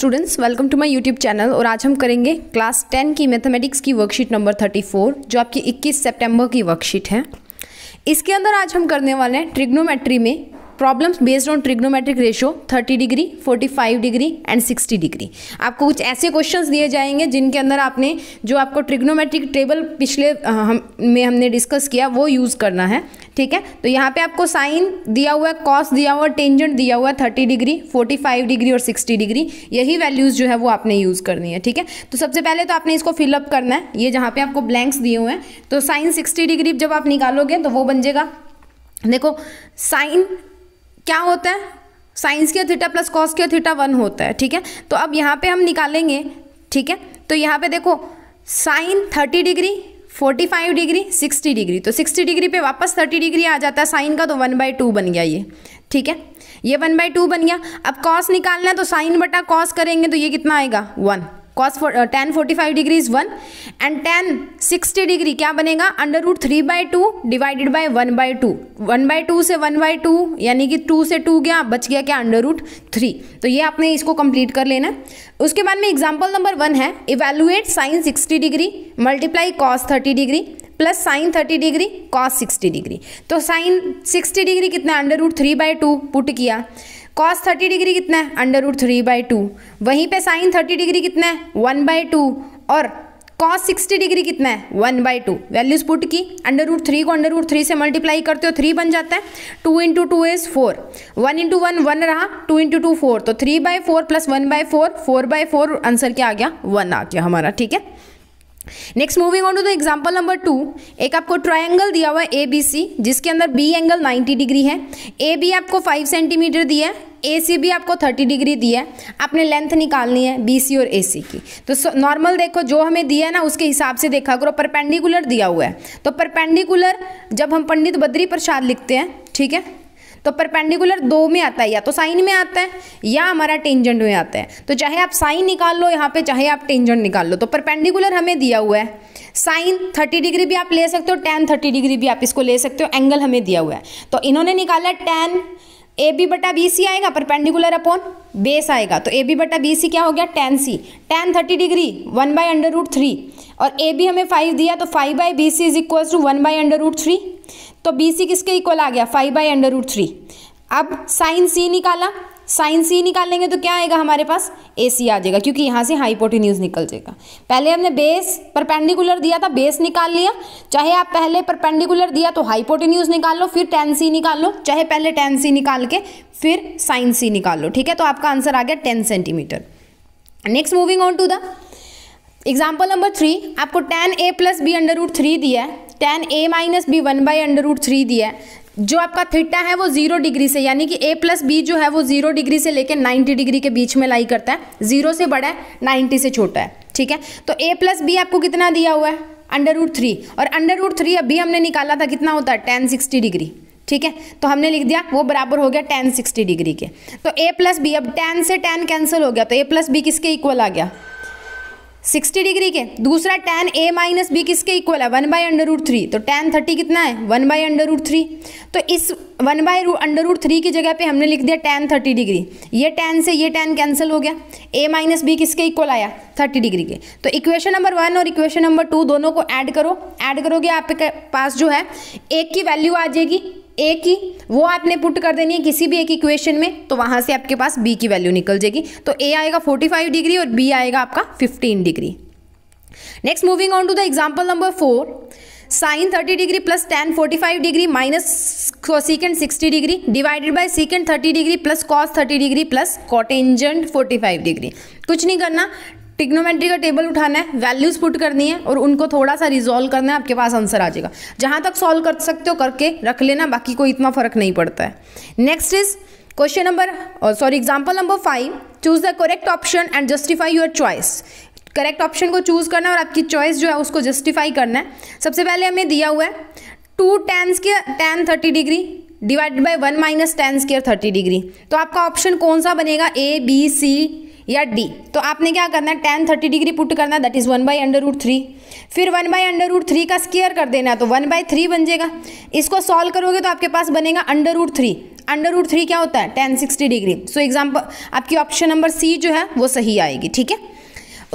students welcome to my YouTube channel और आज हम करेंगे क्लास 10 की मैथमेटिक्स की वर्कशीट नंबर 34 जो आपकी 21 सितंबर की वर्कशीट है इसके अंदर आज हम करने वाले हैं ट्रिग्नोमेट्री में problems based on trigonometric ratio 30 degree 45 degree and 60 degree आपको कुछ ऐसे क्वेश्चंस दिए जाएंगे जिनके अंदर आपने जो आपको ट्रिग्नोमेट्रिक टेबल पिछले हम में हमने डिस्कस किया वो यूज़ करना है ठीक है तो यहाँ पे आपको साइन दिया हुआ है कॉस दिया हुआ टेंजेंट दिया हुआ है thirty degree forty five degree और सिक्सटी डिग्री यही वैल्यूज़ जो है वो आपने यूज़ करनी है ठीक है तो सबसे पहले तो आपने इसको फिलअप करना है ये जहाँ पे आपको ब्लैंक्स दिए हुए हैं तो साइन सिक्सटी डिग्री जब आप निकालोगे तो वो बन जाएगा देखो साइन क्या होता है साइंस के थीटा प्लस कॉस के थीटा वन होता है ठीक है तो अब यहाँ पे हम निकालेंगे ठीक है तो यहाँ पे देखो sine thirty degree forty five degree sixty degree तो सिक्सटी डिग्री पे वापस थर्टी डिग्री आ जाता है साइन का तो वन बाई टू बन गया ये ठीक है ये वन बाई टू बन गया अब कॉस निकालना है तो साइन बटा कॉस करेंगे तो ये कितना आएगा one cos tan forty five degree is one and tan sixty degree क्या बनेगा under root three by two divided by one by two one by two से वन बाई टू यानी कि टू से टू गया बच गया क्या अंडर रूट थ्री तो ये आपने इसको कंप्लीट कर लेना उसके बाद में एग्जाम्पल नंबर वन है evaluate sine sixty degree multiply cos thirty degree plus sine thirty degree cos sixty degree तो साइन सिक्सटी डिग्री कितना under root three by two put किया कॉस थर्टी डिग्री कितना है under root three by two वहीं पे sine thirty degree कितना है one by two और कॉस सिक्सटी डिग्री कितना है one by two values put की अंडर रूट थ्री को अंडर रूट थ्री से मल्टीप्लाई करते हो थ्री बन जाता है two into two is four one into one one रहा टू इंटू टू फोर तो three by four plus one by four four by four answer क्या आ गया वन आ गया हमारा ठीक है next moving on to the example number two एक आपको ट्रायंगल दिया हुआ है ए बी सी जिसके अंदर बी एंगल 90 डिग्री है ए बी आपको 5 सेंटीमीटर दिया है ए सी भी आपको 30 डिग्री दिया है आपने लेंथ निकालनी है बी सी और ए सी की तो नॉर्मल देखो जो हमें दिया है ना उसके हिसाब से देखा करो परपेंडिकुलर दिया हुआ है तो परपेंडिकुलर जब हम पंडित बद्री प्रसाद लिखते हैं ठीक है तो परपेंडिकुलर दो में आता है या तो साइन में आता है या हमारा टेंजेंट में आता है तो चाहे आप साइन निकाल लो यहाँ पे चाहे आप टेंजेंट निकाल लो तो परपेंडिकुलर हमें दिया हुआ है साइन 30 डिग्री भी आप ले सकते हो टेन 30 डिग्री भी आप इसको ले सकते हो एंगल हमें दिया हुआ है तो इन्होंने निकाला टेन ए बी बटा बी सी आएगा परपेंडिकुलर अपॉन बेस आएगा तो ए बी बटा बी सी क्या हो गया tan C tan thirty degree one by under root three और ए बी हमें फाइव दिया तो five by B C is equal to one by under root three तो बी सी किसके इक्वल आ गया five by under root three अब sine C निकाला साइन सी निकालेंगे तो क्या आएगा हमारे पास ए सी आ जाएगा क्योंकि यहाँ से हाइपोटिन्यूज निकल जाएगा पहले हमने बेस परपेंडिकुलर दिया था बेस निकाल लिया चाहे आप पहले परपेंडिकुलर दिया तो हाइपोटिन्यूज निकाल लो फिर टेन सी निकाल लो चाहे पहले टेन सी निकाल के फिर साइन सी निकाल लो ठीक है तो आपका आंसर आ गया ten centimetre next moving on to the example number three आपको tan A plus B under root three दिया है tan A minus B one by under root three दिया है जो आपका थीटा है वो जीरो डिग्री से यानी कि ए प्लस बी जो है वो जीरो डिग्री से लेकर नाइन्टी डिग्री के बीच में लाई करता है जीरो से बड़ा है नाइन्टी से छोटा है ठीक है तो ए प्लस बी आपको कितना दिया हुआ है अंडर रूट थ्री और अंडर रूट थ्री अभी हमने निकाला था कितना होता है टेन सिक्सटी डिग्री ठीक है तो हमने लिख दिया वो बराबर हो गया टेन सिक्सटी डिग्री के तो ए प्लस बी अब टेन से टेन कैंसिल हो गया तो ए प्लस बी किसके इक्वल आ गया 60 डिग्री के दूसरा tan a माइनस बी किसके इक्वल है one by under root three तो tan 30 कितना है one by under root three तो इस one by under root three की जगह पे हमने लिख दिया tan 30 डिग्री ये tan से ये tan कैंसिल हो गया a माइनस बी किसके इक्वल आया 30 डिग्री के तो इक्वेशन नंबर वन और इक्वेशन नंबर टू दोनों को ऐड करो ऐड करोगे आपके पास जो है एक की वैल्यू आ जाएगी ए की वो आपने पुट कर देनी है किसी भी एक इक्वेशन में तो वहां से आपके पास बी की वैल्यू निकल जाएगी तो ए आएगा 45 डिग्री और बी आएगा आपका 15 degree next moving on to the example number four sine 30 degree plus tan 45 degree minus secant 60 degree divided by secant 30 degree plus cos 30 degree plus cotangent 45 degree कुछ नहीं करना टिग्नोमेट्री का टेबल उठाना है values put करनी है और उनको थोड़ा सा रिजोल्व करना है आपके पास आंसर आ जाएगा जहाँ तक सॉल्व कर सकते हो करके रख लेना बाकी कोई इतना फर्क नहीं पड़ता है next is question number sorry example number five choose the correct option and justify your choice correct option को चूज करना है और आपकी चॉइस जो है उसको जस्टिफाई करना है सबसे पहले हमें दिया हुआ है टू टेंस के tan thirty degree divided by one minus tan square thirty degree तो आपका ऑप्शन कौन सा बनेगा ए बी सी या डी तो आपने क्या करना है टेन थर्टी डिग्री पुट करना है that is one by under root three फिर one by under root three का स्केयर कर देना तो वन बाई थ्री बन जाएगा इसको सॉल्व करोगे तो आपके पास बनेगा under root three under root three क्या होता है tan sixty degree so example आपकी ऑप्शन नंबर सी जो है वो सही आएगी ठीक है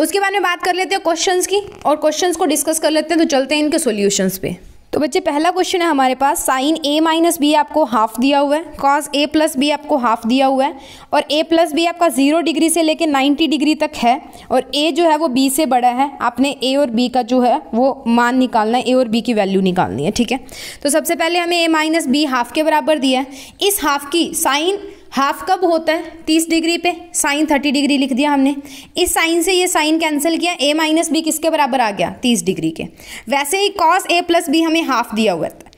उसके बाद में बात कर लेते हैं क्वेश्चन की और क्वेश्चन को डिस्कस कर लेते हैं तो चलते हैं इनके सॉल्यूशंस पे तो बच्चे पहला क्वेश्चन है हमारे पास साइन ए माइनस बी आपको हाफ दिया हुआ है कॉस ए प्लस बी आपको हाफ दिया हुआ है और ए प्लस बी आपका जीरो डिग्री से लेकर नाइन्टी डिग्री तक है और ए जो है वो बी से बड़ा है आपने ए और बी का जो है वो मान निकालना है ए और बी की वैल्यू निकालनी है ठीक है तो सबसे पहले हमें ए माइनस बी हाफ के बराबर दिया है इस हाफ की साइन हाफ कब होता है तीस डिग्री पे साइन थर्टी डिग्री लिख दिया हमने इस साइन से ये साइन कैंसिल किया ए माइनस बी किसके बराबर आ गया तीस डिग्री के वैसे ही कॉस ए प्लस बी हमें हाफ दिया हुआ था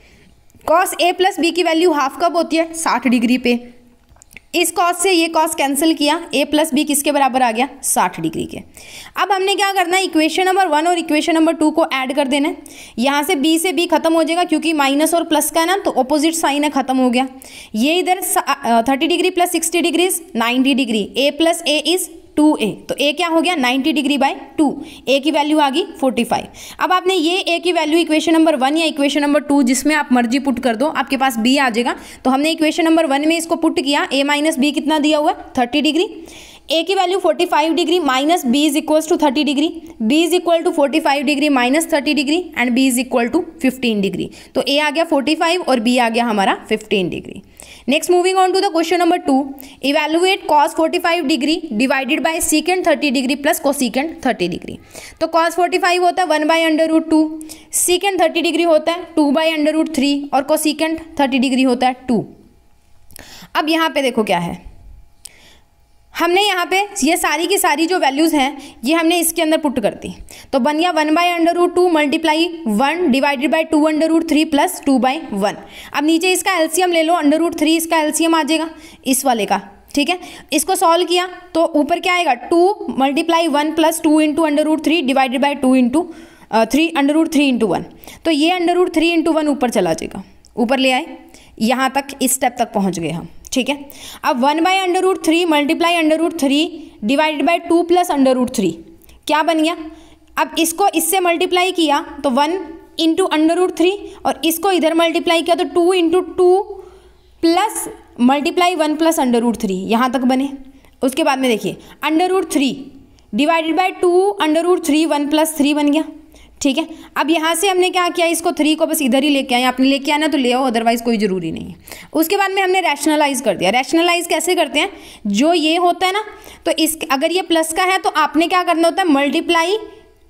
कॉस ए प्लस बी की वैल्यू हाफ कब होती है साठ डिग्री पे इस कॉस से ये कॉस कैंसिल किया ए प्लस बी किसके बराबर आ गया साठ डिग्री के अब हमने क्या करना है इक्वेशन नंबर वन और इक्वेशन नंबर टू को ऐड कर देना है यहाँ से बी से बी खत्म हो जाएगा क्योंकि माइनस और प्लस का है ना तो ऑपोजिट साइन है खत्म हो गया ये इधर thirty degree plus sixty degree is ninety degree A plus A is two A तो ए क्या हो गया 90 डिग्री बाय टू ए की वैल्यू आ गई 45 अब आपने ये ए की वैल्यू इक्वेशन नंबर वन या इक्वेशन नंबर टू जिसमें आप मर्जी पुट कर दो आपके पास बी आ जाएगा तो हमने इक्वेशन नंबर वन में इसको पुट किया ए माइनस बी कितना दिया हुआ है थर्टी डिग्री ए की value 45 degree minus B is equal to 30 degree B is equal to 45 degree minus 30 degree and B is equal to 15 degree तो ए आ गया 45 और बी आ गया हमारा 15 degree next moving on to the question number two evaluate cos 45 degree divided by secant 30 degree plus cosecant 30 degree तो cos 45 होता है one by under root two secant thirty degree होता है two by under root three और cosecant thirty degree होता है to अब यहाँ पे देखो क्या है हमने यहाँ पे ये सारी की सारी जो वैल्यूज़ हैं ये हमने इसके अंदर पुट कर दी तो बन गया one by under root two multiply one divided by two under root three plus two by one अब नीचे इसका एलसीएम ले लो अंडर रूट थ्री इसका एलसीएम आ जाएगा इस वाले का ठीक है इसको सॉल्व किया तो ऊपर क्या आएगा two multiply one plus two into under root three divided by two into three under root three into one तो ये under root three into one ऊपर चला जाएगा ऊपर ले आए यहाँ तक इस स्टेप तक पहुँच गए हम ठीक है अब one by under root three multiply under root three divided by two plus under root three क्या बन गया अब इसको इससे मल्टीप्लाई किया तो one into under root three और इसको इधर मल्टीप्लाई किया तो two into two plus multiply one plus under root three यहाँ तक बने उसके बाद में देखिए under root three divided by two under root three one plus three बन गया ठीक है अब यहाँ से हमने क्या किया इसको थ्री को बस इधर ही लेके आए आपने लेके आना तो ले आओ अदरवाइज़ कोई ज़रूरी नहीं है उसके बाद में हमने रैशनलाइज कर दिया रैशनलाइज कैसे करते हैं जो ये होता है ना तो इस अगर ये प्लस का है तो आपने क्या करना होता है मल्टीप्लाई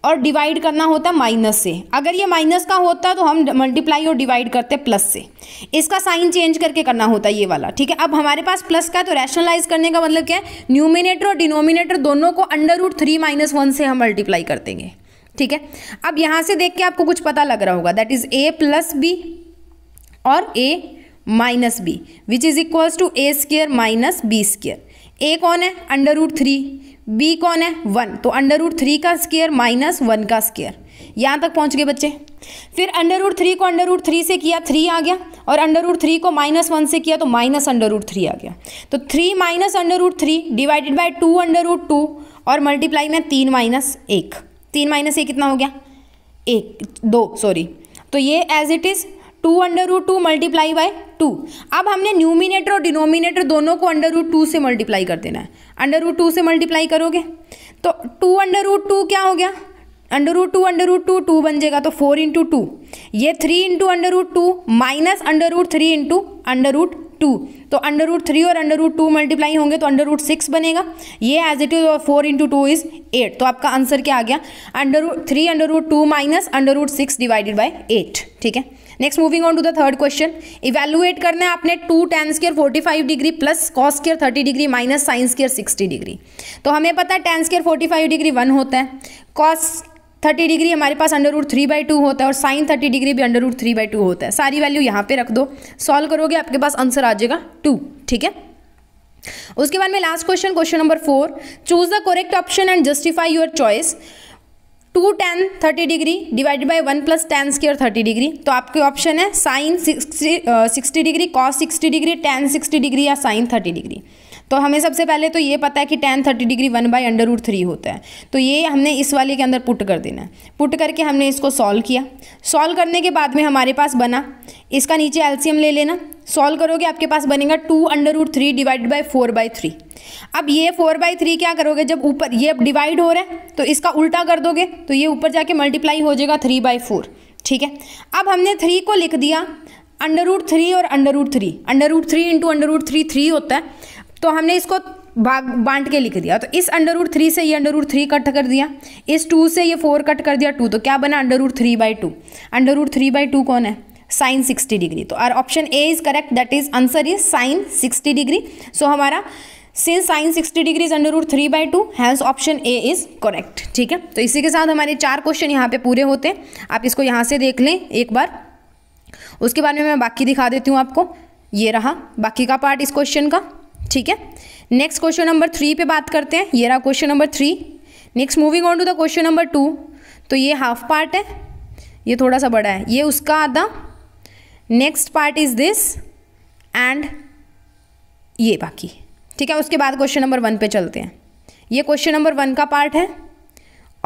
और डिवाइड करना होता है माइनस से अगर ये माइनस का होता तो हम मल्टीप्लाई और डिवाइड करते प्लस से इसका साइन चेंज करके करना होता है ये वाला ठीक है अब हमारे पास प्लस का है तो रैशनलाइज करने का मतलब क्या है न्यूमिनेटर और डिनोमिनेटर दोनों को under root three minus one से हम मल्टीप्लाई कर देंगे ठीक है अब यहाँ से देख के आपको कुछ पता लग रहा होगा that is A plus B और A minus B which is equals to A square minus B square A कौन है अंडर रूट थ्री बी कौन है वन तो अंडर रूट थ्री का स्केयर माइनस वन का स्केयर यहां तक पहुँच गए बच्चे फिर अंडर रूट थ्री को अंडर रूट थ्री से किया थ्री आ गया और अंडर रूट थ्री को माइनस वन से किया तो माइनस अंडर रूट थ्री आ गया तो three minus under root three divided by two under root two और मल्टीप्लाई में तीन माइनस एक तीन माइनस ए कितना हो गया एक दो सॉरी तो ये as it is two under root two multiply by two अब हमने न्यूमिनेटर और डिनोमिनेटर दोनों को अंडर रूट टू से मल्टीप्लाई कर देना है अंडर रूट टू से मल्टीप्लाई करोगे तो टू अंडर रूट टू क्या हो गया under root two under root two two बन जाएगा तो फोर इंटू टू ये three into under root two minus under root three into under root to तो अंडर रूट थ्री और अंडर रूट टू मल्टीप्लाई होंगे तो अंडर रूट सिक्स बनेगा ये एज इट इज और four into two is eight तो आपका answer क्या आ गया under root three under root two minus under root six divided by eight ठीक है next moving on to the third question evaluate करना है आपने two tan square forty five degree plus cos square thirty degree minus sine square sixty degree तो हमें पता है tan square forty five degree one होता है कॉस थर्टी डिग्री हमारे पास under root three by two होता है और साइन थर्टी डिग्री भी under root three by two होता है सारी वैल्यू यहाँ पे रख दो सॉल्व करोगे आपके पास आंसर आ जाएगा टू ठीक है उसके बाद में last question question number four choose the correct option and justify your choice two tan thirty degree divided by one plus tan square thirty degree तो आपके ऑप्शन है sine sixty degree cos sixty degree tan sixty degree या sine thirty degree तो हमें सबसे पहले तो ये पता है कि tan thirty degree one by under root three होता है तो ये हमने इस वाले के अंदर पुट कर देना है पुट करके हमने इसको सॉल्व किया सॉल्व करने के बाद में हमारे पास बना इसका नीचे एल्सीयम ले लेना सॉल्व करोगे आपके पास बनेगा two under root three divide by four by three अब ये फोर बाई थ्री क्या करोगे जब ऊपर ये अब डिवाइड हो रहा है तो इसका उल्टा कर दोगे तो ये ऊपर जाके मल्टीप्लाई हो जाएगा थ्री बाई फोर ठीक है अब हमने थ्री को लिख दिया अंडर रूट थ्री और under root three under root three into under root three three होता है तो हमने इसको भाग बांट के लिख दिया तो इस अंडर रूट थ्री से ये अंडर रूट थ्री कट कर दिया इस टू से ये फोर कट कर दिया टू तो क्या बना under root three by two under root three by two कौन है साइन सिक्सटी डिग्री तो our option A is correct that is answer is sine sixty degree so हमारा since sine sixty degree is under root three by two hence option A is correct ठीक है तो इसी के साथ हमारे चार क्वेश्चन यहाँ पे पूरे होते हैं आप इसको यहाँ से देख लें एक बार उसके बाद में मैं बाकी दिखा देती हूँ आपको ये रहा बाकी का पार्ट इस क्वेश्चन का ठीक है नेक्स्ट क्वेश्चन नंबर थ्री पे बात करते हैं ये रहा question number three next moving on to the question number two तो ये हाफ पार्ट है ये थोड़ा सा बड़ा है ये उसका आधा next part is this and ये बाकी ठीक है उसके बाद क्वेश्चन नंबर वन पे चलते हैं ये क्वेश्चन नंबर वन का पार्ट है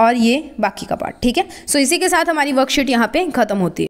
और ये बाकी का पार्ट ठीक है सो so, इसी के साथ हमारी वर्कशीट यहाँ पे ख़त्म होती है